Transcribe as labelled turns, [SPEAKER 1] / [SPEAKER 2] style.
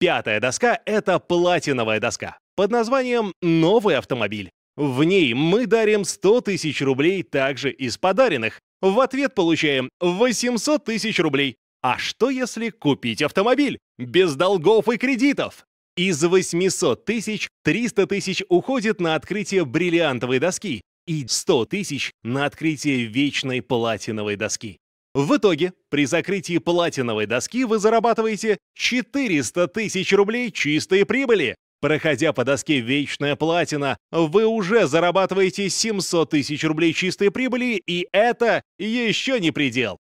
[SPEAKER 1] Пятая доска — это платиновая доска под названием «Новый автомобиль». В ней мы дарим 100 тысяч рублей также из подаренных. В ответ получаем 800 тысяч рублей. А что если купить автомобиль? Без долгов и кредитов. Из 800 тысяч 300 тысяч уходит на открытие бриллиантовой доски и 100 тысяч на открытие вечной платиновой доски. В итоге, при закрытии платиновой доски вы зарабатываете 400 тысяч рублей чистой прибыли. Проходя по доске «Вечная платина», вы уже зарабатываете 700 тысяч рублей чистой прибыли, и это еще не предел.